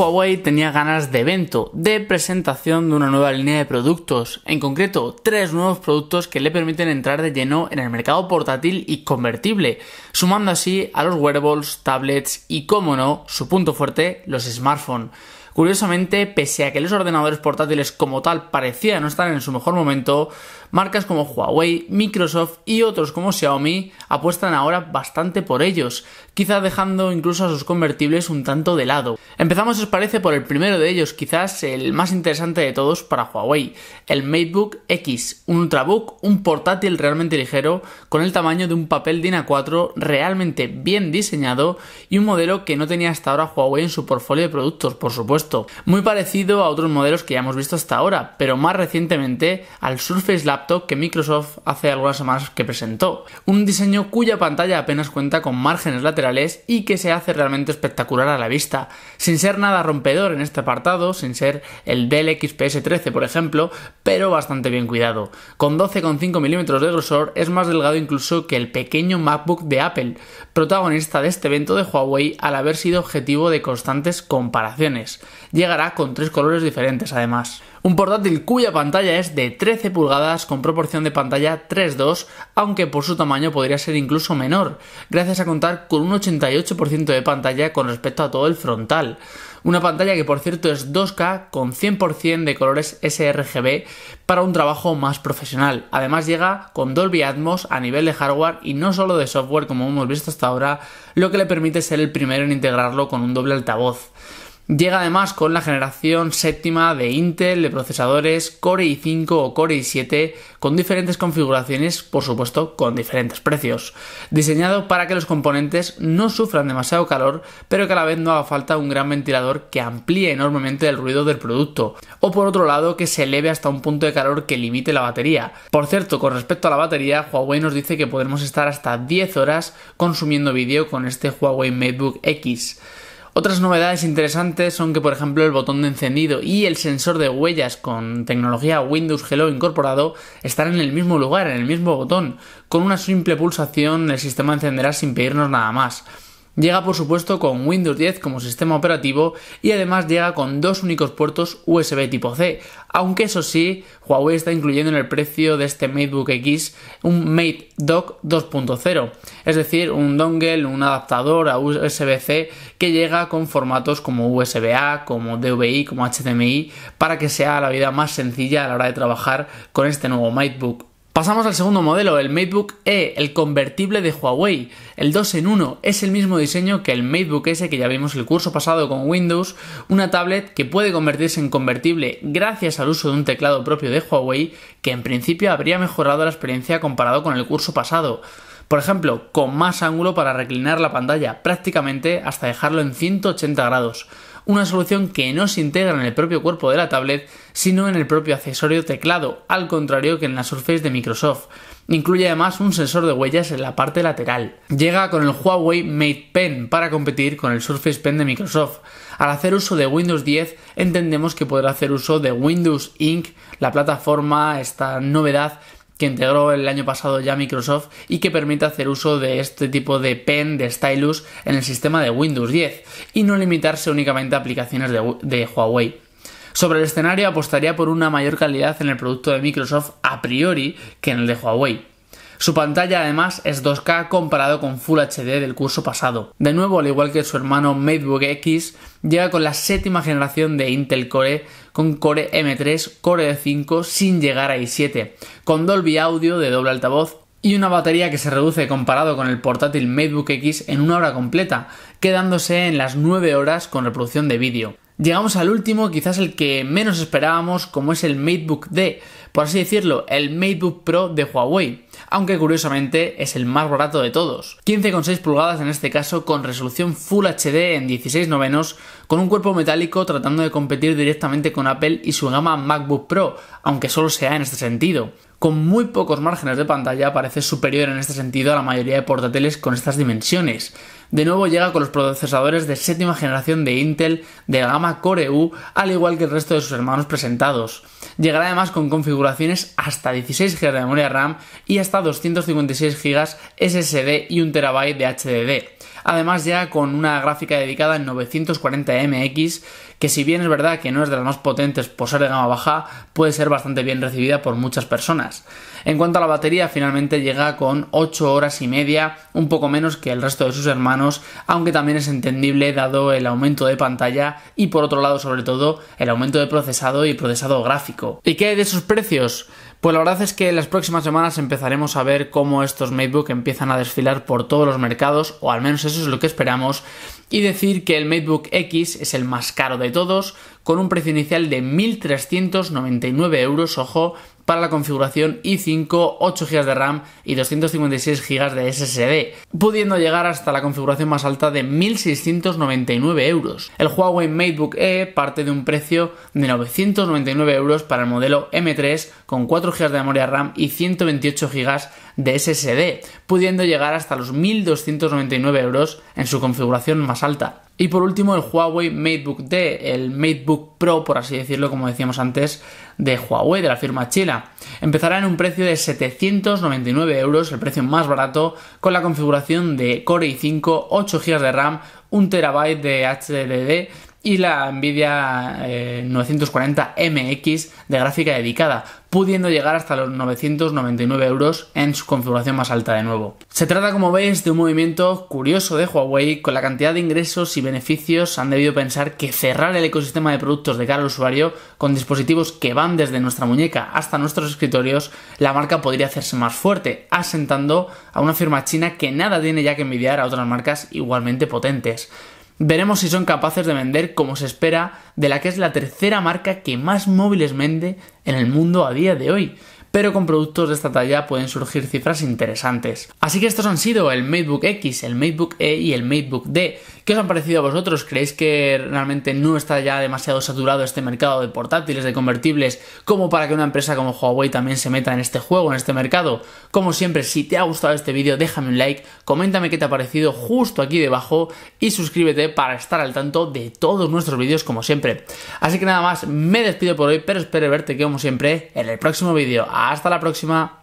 Huawei tenía ganas de evento, de presentación de una nueva línea de productos, en concreto tres nuevos productos que le permiten entrar de lleno en el mercado portátil y convertible, sumando así a los wearables, tablets y, como no, su punto fuerte, los smartphones. Curiosamente, pese a que los ordenadores portátiles como tal parecían no estar en su mejor momento, marcas como Huawei, Microsoft y otros como Xiaomi apuestan ahora bastante por ellos, quizá dejando incluso a sus convertibles un tanto de lado. Empezamos, os parece, por el primero de ellos, quizás el más interesante de todos para Huawei, el MateBook X, un ultrabook, un portátil realmente ligero, con el tamaño de un papel DIN A4 realmente bien diseñado y un modelo que no tenía hasta ahora Huawei en su portfolio de productos, por supuesto muy parecido a otros modelos que ya hemos visto hasta ahora, pero más recientemente al Surface Laptop que Microsoft hace algunas semanas que presentó. Un diseño cuya pantalla apenas cuenta con márgenes laterales y que se hace realmente espectacular a la vista, sin ser nada rompedor en este apartado, sin ser el Dell XPS 13 por ejemplo, pero bastante bien cuidado. Con 12,5 milímetros de grosor es más delgado incluso que el pequeño MacBook de Apple, protagonista de este evento de Huawei al haber sido objetivo de constantes comparaciones llegará con tres colores diferentes además. Un portátil cuya pantalla es de 13 pulgadas con proporción de pantalla 3.2, aunque por su tamaño podría ser incluso menor, gracias a contar con un 88% de pantalla con respecto a todo el frontal. Una pantalla que por cierto es 2K con 100% de colores sRGB para un trabajo más profesional. Además llega con Dolby Atmos a nivel de hardware y no solo de software como hemos visto hasta ahora, lo que le permite ser el primero en integrarlo con un doble altavoz. Llega además con la generación séptima de Intel de procesadores Core i5 o Core i7 con diferentes configuraciones, por supuesto con diferentes precios. Diseñado para que los componentes no sufran demasiado calor, pero que a la vez no haga falta un gran ventilador que amplíe enormemente el ruido del producto. O por otro lado, que se eleve hasta un punto de calor que limite la batería. Por cierto, con respecto a la batería, Huawei nos dice que podremos estar hasta 10 horas consumiendo vídeo con este Huawei MateBook X. Otras novedades interesantes son que, por ejemplo, el botón de encendido y el sensor de huellas con tecnología Windows Hello incorporado estarán en el mismo lugar, en el mismo botón. Con una simple pulsación el sistema encenderá sin pedirnos nada más. Llega por supuesto con Windows 10 como sistema operativo y además llega con dos únicos puertos USB tipo C, aunque eso sí, Huawei está incluyendo en el precio de este MateBook X un Mate Dock 2.0, es decir, un dongle, un adaptador a USB-C que llega con formatos como USB-A, como DVI, como HDMI, para que sea la vida más sencilla a la hora de trabajar con este nuevo MateBook. Pasamos al segundo modelo, el MateBook E, el convertible de Huawei. El 2 en 1 es el mismo diseño que el MateBook S que ya vimos el curso pasado con Windows, una tablet que puede convertirse en convertible gracias al uso de un teclado propio de Huawei que en principio habría mejorado la experiencia comparado con el curso pasado. Por ejemplo, con más ángulo para reclinar la pantalla prácticamente hasta dejarlo en 180 grados una solución que no se integra en el propio cuerpo de la tablet, sino en el propio accesorio teclado, al contrario que en la Surface de Microsoft. Incluye además un sensor de huellas en la parte lateral. Llega con el Huawei Mate Pen para competir con el Surface Pen de Microsoft. Al hacer uso de Windows 10 entendemos que podrá hacer uso de Windows Inc., la plataforma, esta novedad que integró el año pasado ya Microsoft y que permite hacer uso de este tipo de pen, de stylus, en el sistema de Windows 10 y no limitarse únicamente a aplicaciones de, de Huawei. Sobre el escenario apostaría por una mayor calidad en el producto de Microsoft a priori que en el de Huawei. Su pantalla además es 2K comparado con Full HD del curso pasado. De nuevo, al igual que su hermano MateBook X, llega con la séptima generación de Intel Core con Core M3, Core E5 sin llegar a i7, con Dolby Audio de doble altavoz y una batería que se reduce comparado con el portátil MateBook X en una hora completa, quedándose en las 9 horas con reproducción de vídeo. Llegamos al último, quizás el que menos esperábamos, como es el MateBook D, por así decirlo, el MateBook Pro de Huawei, aunque curiosamente es el más barato de todos. 15,6 pulgadas en este caso con resolución Full HD en 16 novenos, con un cuerpo metálico tratando de competir directamente con Apple y su gama MacBook Pro, aunque solo sea en este sentido con muy pocos márgenes de pantalla, parece superior en este sentido a la mayoría de portátiles con estas dimensiones. De nuevo llega con los procesadores de séptima generación de Intel de la gama Core U, al igual que el resto de sus hermanos presentados. Llegará además con configuraciones hasta 16 GB de memoria RAM y hasta 256 GB SSD y 1 TB de HDD. Además ya con una gráfica dedicada en 940 MX que si bien es verdad que no es de las más potentes por ser de gama baja, puede ser bastante bien recibida por muchas personas. En cuanto a la batería, finalmente llega con 8 horas y media, un poco menos que el resto de sus hermanos, aunque también es entendible dado el aumento de pantalla y por otro lado sobre todo el aumento de procesado y procesado gráfico. ¿Y qué hay de esos precios? Pues la verdad es que en las próximas semanas empezaremos a ver cómo estos MacBook empiezan a desfilar por todos los mercados, o al menos eso es lo que esperamos, y decir que el MateBook X es el más caro de todos, con un precio inicial de 1.399 euros, ojo, para la configuración i5, 8 GB de RAM y 256 GB de SSD, pudiendo llegar hasta la configuración más alta de 1.699 euros. El Huawei MateBook E parte de un precio de 999 euros para el modelo M3 con 4 GB de memoria RAM y 128 GB de SSD, pudiendo llegar hasta los 1.299 euros en su configuración más alta. Y por último, el Huawei MateBook D, el MateBook Pro, por así decirlo, como decíamos antes, de Huawei, de la firma china. Empezará en un precio de 799 euros, el precio más barato, con la configuración de Core i5, 8 GB de RAM, 1 TB de HDD y la Nvidia 940MX eh, de gráfica dedicada pudiendo llegar hasta los 999 euros en su configuración más alta de nuevo. Se trata, como veis, de un movimiento curioso de Huawei, con la cantidad de ingresos y beneficios han debido pensar que cerrar el ecosistema de productos de cara al usuario con dispositivos que van desde nuestra muñeca hasta nuestros escritorios, la marca podría hacerse más fuerte, asentando a una firma china que nada tiene ya que envidiar a otras marcas igualmente potentes. Veremos si son capaces de vender como se espera de la que es la tercera marca que más móviles vende en el mundo a día de hoy pero con productos de esta talla pueden surgir cifras interesantes. Así que estos han sido el MateBook X, el MateBook E y el MateBook D. ¿Qué os han parecido a vosotros? ¿Creéis que realmente no está ya demasiado saturado este mercado de portátiles, de convertibles, como para que una empresa como Huawei también se meta en este juego, en este mercado? Como siempre, si te ha gustado este vídeo, déjame un like, coméntame qué te ha parecido justo aquí debajo y suscríbete para estar al tanto de todos nuestros vídeos como siempre. Así que nada más, me despido por hoy, pero espero verte como siempre en el próximo vídeo. Hasta la próxima.